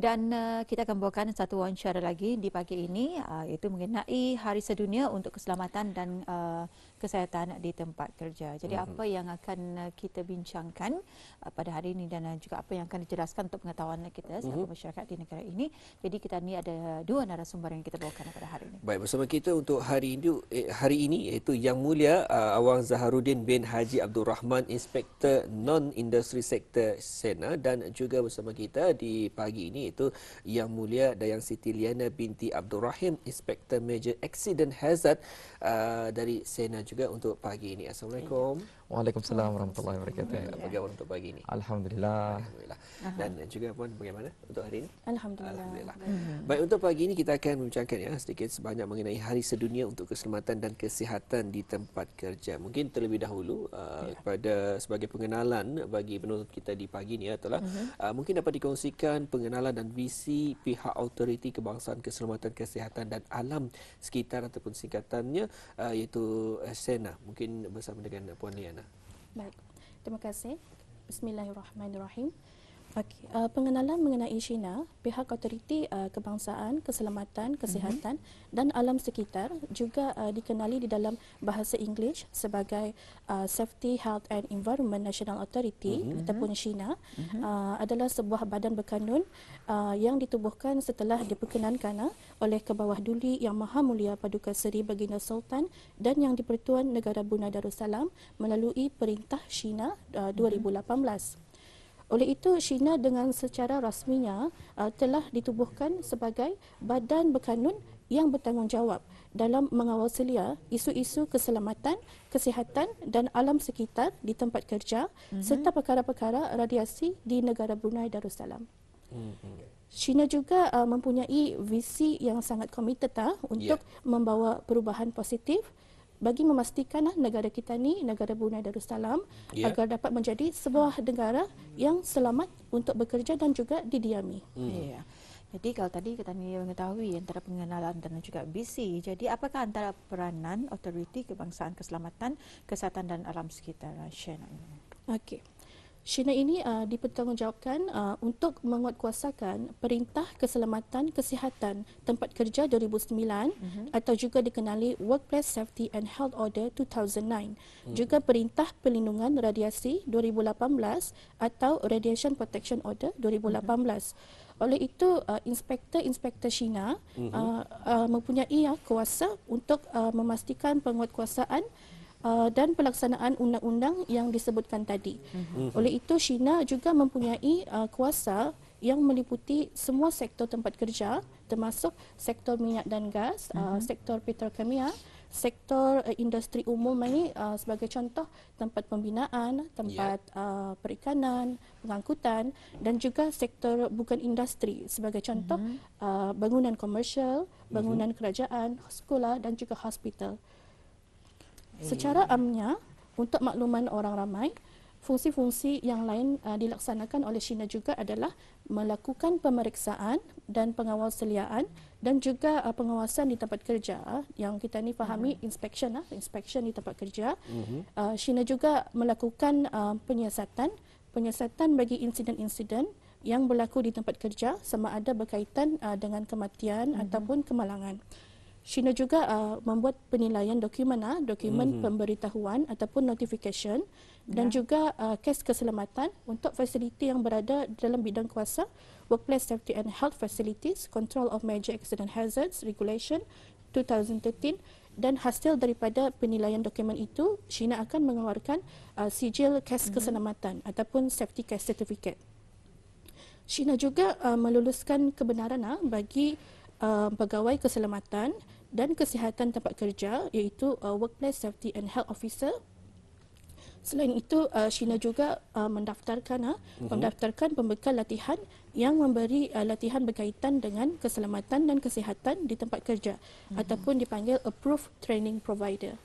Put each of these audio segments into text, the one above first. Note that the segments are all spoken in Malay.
dan uh, kita akan bawakan satu wawancara lagi di pagi ini uh, iaitu mengenai Hari Sedunia untuk Keselamatan dan uh, kesihatan di tempat kerja. Jadi mm-hmm. apa yang akan eh, kita bincangkan eh, pada hari ini dan eh, juga apa yang akan dijelaskan untuk pengetahuan kita sebagai mm-hmm. masyarakat di negara ini. Jadi kita ni ada dua narasumber yang kita bawakan pada hari ini. Baik bersama kita untuk hari ini hari ini iaitu Yang Mulia Awang Zaharuddin bin Haji Abdul Rahman Inspektor Non Industry Sektor Sena dan juga bersama kita di pagi ini iaitu Yang Mulia Dayang Siti Liana binti Abdul Rahim Inspektor Major Accident Hazard dari Sena juga untuk pagi ini. Assalamualaikum. Yeah. Waalaikumsalam warahmatullahi wabarakatuh. Bagaimana untuk pagi ini? Alhamdulillah. Alhamdulillah. Dan juga puan bagaimana untuk hari ini? Alhamdulillah. Alhamdulillah. Mm-hmm. Baik, untuk pagi ini kita akan membincangkan ya sedikit sebanyak mengenai Hari Sedunia untuk Keselamatan dan Kesihatan di Tempat Kerja. Mungkin terlebih dahulu uh, yeah. kepada sebagai pengenalan bagi penonton kita di pagi ini adalah mm-hmm. uh, mungkin dapat dikongsikan pengenalan dan visi pihak Autoriti Kebangsaan Keselamatan Kesihatan dan Alam sekitar ataupun singkatannya uh, iaitu uh, SENA. Mungkin bersama dengan puan Liana. Baik. Terima kasih. Bismillahirrahmanirrahim. Okay. Uh, pengenalan mengenai China, pihak otoriti uh, kebangsaan, keselamatan, kesihatan mm-hmm. dan alam sekitar juga uh, dikenali di dalam bahasa Inggeris sebagai uh, Safety, Health and Environment National Authority mm-hmm. ataupun China mm-hmm. uh, adalah sebuah badan berkanun uh, yang ditubuhkan setelah diperkenankan uh, oleh kebawah duli Yang Maha Mulia Paduka Seri Baginda Sultan dan Yang Dipertuan Negara Brunei Darussalam melalui Perintah China uh, 2018. Mm-hmm. Oleh itu, China dengan secara rasminya uh, telah ditubuhkan sebagai badan berkanun yang bertanggungjawab dalam mengawal selia uh, isu-isu keselamatan, kesihatan dan alam sekitar di tempat kerja mm-hmm. serta perkara-perkara radiasi di negara Brunei Darussalam. Mm-hmm. China juga uh, mempunyai visi yang sangat komited uh, untuk yeah. membawa perubahan positif bagi memastikan uh, negara kita ni negara Brunei Darussalam yeah. agar dapat menjadi sebuah negara yang selamat untuk bekerja dan juga didiami. Mm. Yeah. Jadi kalau tadi kita ni mengetahui antara pengenalan dan juga BC, jadi apakah antara peranan otoriti kebangsaan keselamatan, kesihatan dan alam sekitar Shannon? Okey. Syarat ini uh, dipertanggungjawabkan uh, untuk menguatkuasakan Perintah Keselamatan Kesihatan Tempat Kerja 2009 uh-huh. Mhm. atau juga dikenali Workplace Safety and Health Order 2009. Uh-huh. Mhm. Juga Perintah pelindungan Radiasi 2018 atau Radiation Protection Order 2018. Uh-huh. Mhm. Oleh itu, uh, inspektor-inspektor Sina uh-huh. uh, uh, mempunyai uh, kuasa untuk uh, memastikan penguatkuasaan uh, dan pelaksanaan undang-undang yang disebutkan tadi. Mm-hmm. Oleh itu, China juga mempunyai uh, kuasa yang meliputi semua sektor tempat kerja termasuk sektor minyak dan gas, mm-hmm. uh, mhm. sektor petrokimia, sektor uh, industri umum ini uh, sebagai contoh tempat pembinaan, tempat yeah. uh, perikanan, pengangkutan dan juga sektor bukan industri sebagai contoh mm-hmm. uh, bangunan komersial, mhm. bangunan mm-hmm. kerajaan, sekolah dan juga hospital. Secara amnya, untuk makluman orang ramai, fungsi-fungsi yang lain uh, dilaksanakan oleh China juga adalah melakukan pemeriksaan dan pengawal seliaan dan juga uh, pengawasan di tempat kerja yang kita ni fahami uh-huh. inspection lah, inspection di tempat kerja. Uh-huh. Uh, Shina juga melakukan uh, penyiasatan, penyiasatan bagi insiden-insiden yang berlaku di tempat kerja sama ada berkaitan uh, dengan kematian uh-huh. ataupun kemalangan. China juga uh, membuat penilaian dokumen uh, dokumen mm-hmm. pemberitahuan ataupun notification dan ya. juga uh, kes keselamatan untuk fasiliti yang berada dalam bidang kuasa workplace safety and health facilities control of major accident hazards regulation 2013 dan hasil daripada penilaian dokumen itu China akan mengeluarkan uh, sijil kes mm-hmm. keselamatan ataupun safety case certificate. China juga uh, meluluskan kebenaran uh, bagi um, pegawai keselamatan dan kesihatan tempat kerja iaitu uh, workplace safety and health officer Selain itu uh, Shina juga uh, mendaftarkan uh, uh-huh. mendaftarkan pembekal latihan yang memberi uh, latihan berkaitan dengan keselamatan dan kesihatan di tempat kerja uh-huh. ataupun dipanggil approved training provider.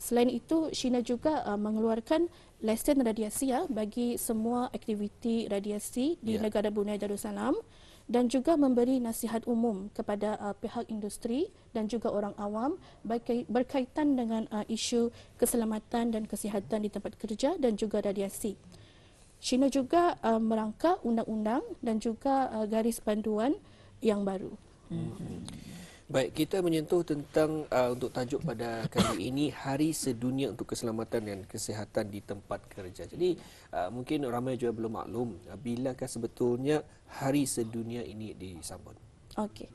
Selain itu China juga uh, mengeluarkan lesen radiasi uh, bagi semua aktiviti radiasi di yeah. negara Brunei Darussalam. Uh-huh dan juga memberi nasihat umum kepada uh, pihak industri dan juga orang awam berkaitan dengan uh, isu keselamatan dan kesihatan di tempat kerja dan juga radiasi. China juga uh, merangka undang-undang dan juga uh, garis panduan yang baru. Mm-hmm. Baik, kita menyentuh tentang uh, untuk tajuk pada kali ini Hari Sedunia untuk Keselamatan dan Kesihatan di Tempat Kerja. Jadi, uh, mungkin ramai juga belum maklum uh, bilakah sebetulnya Hari Sedunia ini disambut. Okey.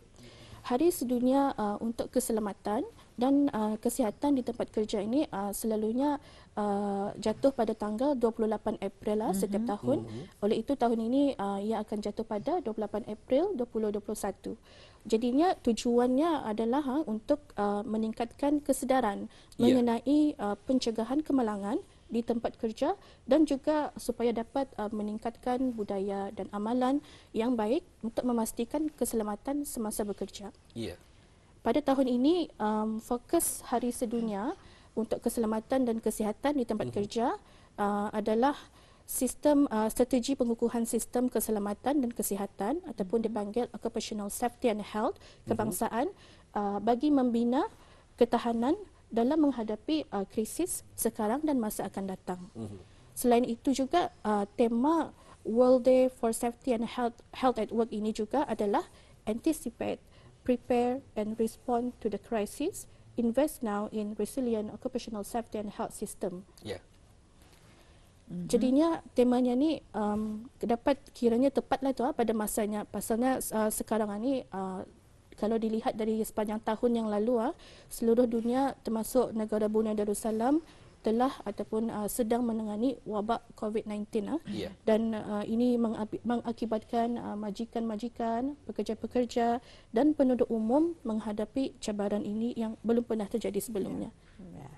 Hari Sedunia uh, untuk Keselamatan dan uh, kesihatan di tempat kerja ini uh, selalunya uh, jatuh pada tanggal 28 April lah mm-hmm. setiap mhm. tahun. Mm-hmm. Oleh itu tahun ini uh, ia akan jatuh pada 28 April 2021. Jadinya tujuannya adalah ha, untuk uh, meningkatkan kesedaran yeah. mengenai uh, pencegahan kemalangan di tempat kerja dan juga supaya dapat uh, meningkatkan budaya dan amalan yang baik untuk memastikan keselamatan semasa bekerja. Yeah. Pada tahun ini, um, fokus Hari Sedunia untuk keselamatan dan kesihatan di tempat mm-hmm. kerja uh, adalah sistem uh, strategi pengukuhan sistem keselamatan dan kesihatan ataupun mhm. dipanggil occupational safety and health mhm. kebangsaan mm-hmm. uh, bagi membina ketahanan dalam menghadapi uh, krisis sekarang dan masa akan datang. Mm-hmm. Selain itu juga uh, tema World Day for Safety and Health Health at Work ini juga adalah anticipate, prepare and respond to the crisis, invest now in resilient occupational safety and health system. Yeah. Mm-hmm. Jadinya temanya ni um, dapat kiranya tepatlah tu ah, pada masanya pasalnya uh, sekarang ni uh, kalau dilihat dari sepanjang tahun yang lalu ah, seluruh dunia termasuk negara Brunei Darussalam telah ataupun uh, sedang menangani wabak COVID-19 uh, ah. yeah. dan uh, ini mengakibatkan uh, majikan-majikan, pekerja-pekerja dan penduduk umum menghadapi cabaran ini yang belum pernah terjadi sebelumnya. Yeah. Yeah.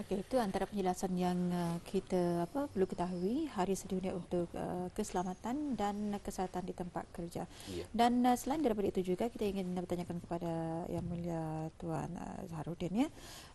Okey, itu antara penjelasan yang uh, kita apa perlu ketahui Hari Sedunia untuk uh, keselamatan dan kesihatan di tempat kerja. Yeah. Dan uh, selain daripada itu juga kita ingin bertanyakan kepada Yang Mulia Tuan uh, Zaharuddin ya.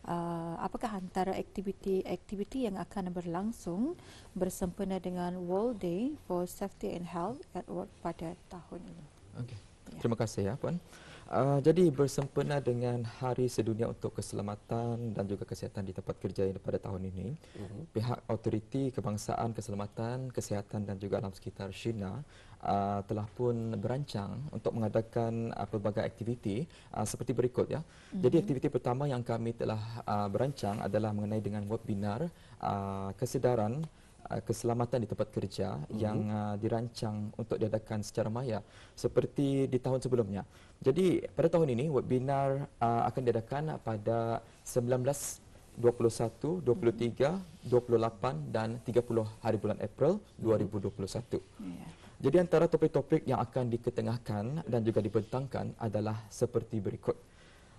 Uh, apakah antara aktiviti-aktiviti yang akan berlangsung bersempena dengan World Day for Safety and Health at Work pada tahun ini? Okey. Yeah. Terima kasih ya, Puan. Uh, jadi bersempena dengan Hari Sedunia untuk Keselamatan dan juga Kesihatan di tempat kerja ini pada tahun ini, uh-huh. pihak Autoriti Kebangsaan Keselamatan, Kesihatan dan juga Alam Sekitar China uh, telah pun berancang untuk mengadakan uh, pelbagai aktiviti uh, seperti berikut ya. Uh-huh. Jadi aktiviti pertama yang kami telah uh, berancang adalah mengenai dengan webinar uh, kesedaran Uh, keselamatan di tempat kerja mm-hmm. yang uh, dirancang untuk diadakan secara maya seperti di tahun sebelumnya. Jadi pada tahun ini webinar uh, akan diadakan pada 19, 21, 23, 28 dan 30 hari bulan April 2021. Ya. Jadi antara topik-topik yang akan diketengahkan dan juga dibentangkan adalah seperti berikut.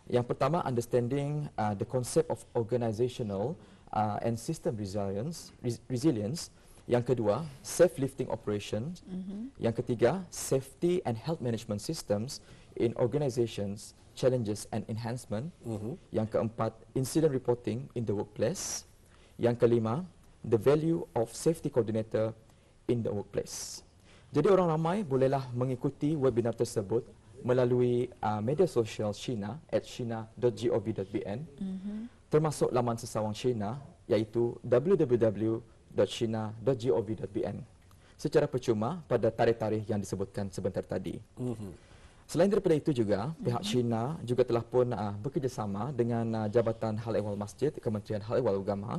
Yang pertama understanding uh, the concept of organizational uh, and system resilience, res resilience. Yang kedua, safe lifting operations. Mm -hmm. Yang ketiga, safety and health management systems in organizations, challenges and enhancement. Mm -hmm. Yang keempat, incident reporting in the workplace. Yang kelima, the value of safety coordinator in the workplace. Jadi orang ramai bolehlah mengikuti webinar tersebut melalui uh, media sosial Shina at shina.gov.bn. Mm -hmm termasuk laman sesawang China iaitu www.china.gov.bn secara percuma pada tarikh-tarikh yang disebutkan sebentar tadi. Mhm. Selain daripada itu juga, pihak China juga telah pun uh, bekerjasama dengan uh, Jabatan Hal Ehwal Masjid, Kementerian Hal Ehwal Agama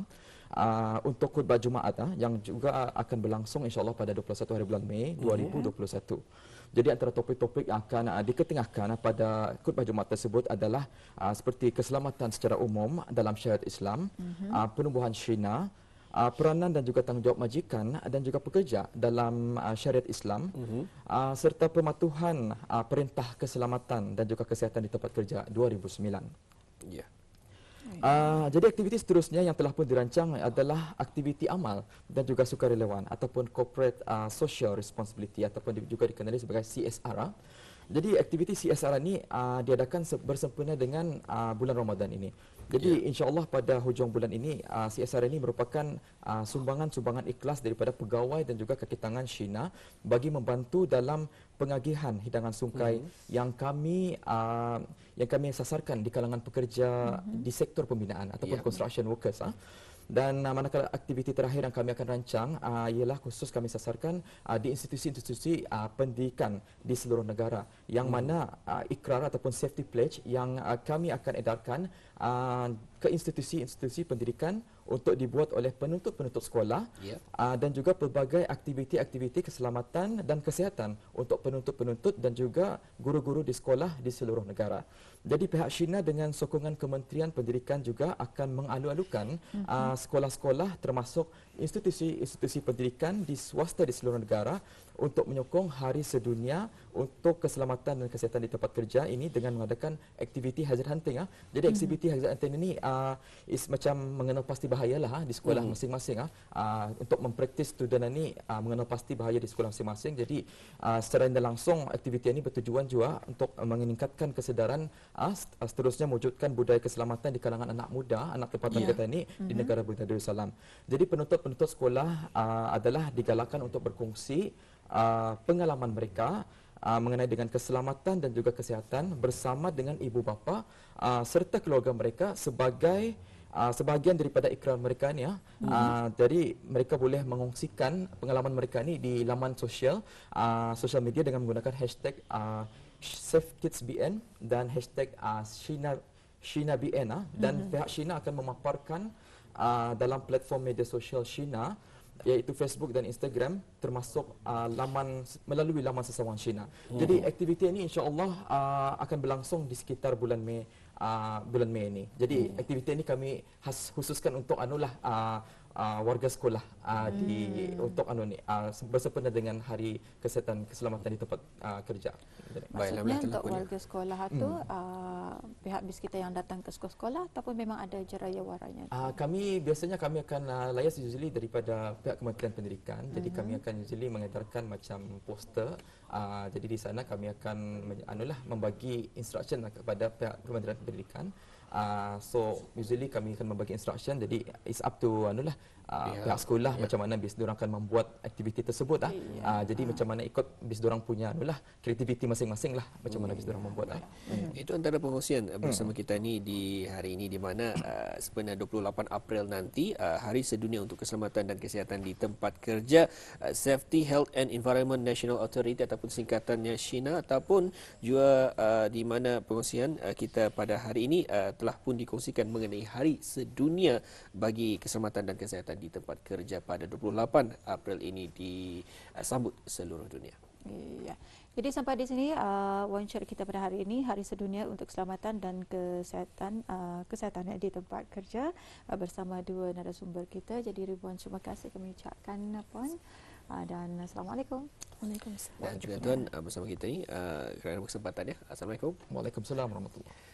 uh, untuk khutbah Jumaat uh, yang juga akan berlangsung insyaAllah pada 21 hari bulan Mei 2021. Mhm. Jadi antara topik-topik yang akan uh, ah, diketengahkan uh, pada khutbah Jumaat tersebut adalah uh, seperti keselamatan secara umum dalam syariat Islam, mm-hmm. uh, penubuhan syina, Uh, peranan dan juga tanggungjawab majikan dan juga pekerja dalam uh, syariat Islam uh-huh. uh, serta pematuhan uh, perintah keselamatan dan juga kesihatan di tempat kerja 2009. Yeah. Uh, jadi aktiviti seterusnya yang telah pun dirancang adalah aktiviti amal dan juga sukarelawan ataupun corporate uh, social responsibility ataupun juga dikenali sebagai CSR. Jadi aktiviti CSR ini uh, ah, diadakan bersempena dengan uh, bulan Ramadan ini. Jadi yeah. insyaAllah pada hujung bulan ini uh, ah, CSR ini merupakan uh, sumbangan-sumbangan ikhlas daripada pegawai dan juga kaki tangan Shina bagi membantu dalam pengagihan hidangan sungkai mm yang kami uh, yang kami sasarkan di kalangan pekerja mm-hmm. di sektor pembinaan ataupun yeah. construction workers. Uh dan uh, manakala aktiviti terakhir yang kami akan rancang uh, ialah khusus kami sasarkan uh, di institusi-institusi uh, pendidikan di seluruh negara yang hmm. mana uh, ikrar ataupun safety pledge yang uh, kami akan edarkan uh, ke institusi-institusi pendidikan untuk dibuat oleh penuntut-penuntut sekolah yeah. uh, dan juga pelbagai aktiviti-aktiviti keselamatan dan kesihatan untuk penuntut-penuntut dan juga guru-guru di sekolah di seluruh negara. Jadi pihak China dengan sokongan Kementerian Pendidikan juga akan mengalu-alukan mm-hmm. uh, sekolah-sekolah termasuk institusi-institusi pendidikan di swasta di seluruh negara untuk menyokong Hari Sedunia untuk keselamatan dan kesihatan di tempat kerja ini dengan mengadakan aktiviti hazard hunting. Ah. Jadi mm-hmm. aktiviti hazard hunting ini uh, is macam mengenal pasti bahaya lah ah, di sekolah mm. masing-masing ah, uh, untuk mempraktis student ini uh, mengenal pasti bahaya di sekolah masing-masing. Jadi uh, secara tidak langsung aktiviti ini bertujuan juga untuk meningkatkan kesedaran uh, seterusnya mewujudkan budaya keselamatan di kalangan anak muda, anak tempatan yeah. kita ini mm-hmm. di hmm. negara Brunei Darussalam. Jadi penutup penutur sekolah uh, adalah digalakkan untuk berkongsi uh, pengalaman mereka uh, mengenai dengan keselamatan dan juga kesihatan bersama dengan ibu bapa uh, serta keluarga mereka sebagai Uh, sebahagian daripada ikrar mereka ni ya. Mhm. Uh, mm. jadi mereka boleh mengongsikan pengalaman mereka ni di laman sosial uh, sosial media dengan menggunakan hashtag uh, safekidsbn dan hashtag uh, shina shina uh, dan mm. pihak shina akan memaparkan uh, dalam platform media sosial China, iaitu Facebook dan Instagram termasuk uh, laman melalui laman sesawang China. Hmm. Jadi aktiviti ini insya-Allah uh, akan berlangsung di sekitar bulan Mei uh, bulan Mei ini. Jadi hmm. aktiviti ini kami khususkan untuk anulah uh, uh, warga sekolah uh, hmm. di untuk anu ni uh, bersempena dengan hari kesihatan keselamatan di tempat uh, kerja. Baiklah untuk warga sekolah tu hmm. uh, pihak bis kita yang datang ke sekolah ataupun memang ada jeraya waranya. Uh, kami biasanya kami akan uh, layas usually daripada pihak Kementerian Pendidikan. Hmm. Jadi kami hmm. akan usually mengedarkan macam poster. Uh, jadi di sana kami akan anulah membagi instruction lah kepada pihak Kementerian Pendidikan uh, so usually kami akan membagi instruction jadi it's up to anulah uh, Uh, pihak sekolah ya. macam mana bis diorang akan membuat aktiviti tersebut lah. ya. ah ya. jadi ha. macam mana ikut bis diorang punya anulah kreativiti masing-masing lah macam mana ya. bis diorang membuat lah. ya. itu antara pengusian bersama kita ni di hari ini di mana uh, ah, sebenarnya 28 April nanti uh, hari sedunia untuk keselamatan dan kesihatan di tempat kerja uh, Safety Health and Environment National Authority ataupun singkatannya SHINA ataupun juga uh, di mana pengusian uh, kita pada hari ini uh, telah pun dikongsikan mengenai hari sedunia bagi keselamatan dan kesihatan di tempat kerja pada 28 April ini disambut seluruh dunia. Ya. Jadi sampai di sini uh, one shot kita pada hari ini Hari Sedunia untuk Keselamatan dan Kesihatan uh, Kesihatan ya, di tempat kerja uh, bersama dua narasumber kita. Jadi ribuan terima kasih kami ucapkan pun uh, dan assalamualaikum. Waalaikumsalam. Dan juga tuan uh, bersama kita ini uh, kerana kesempatan ya. Assalamualaikum. Waalaikumsalam warahmatullahi.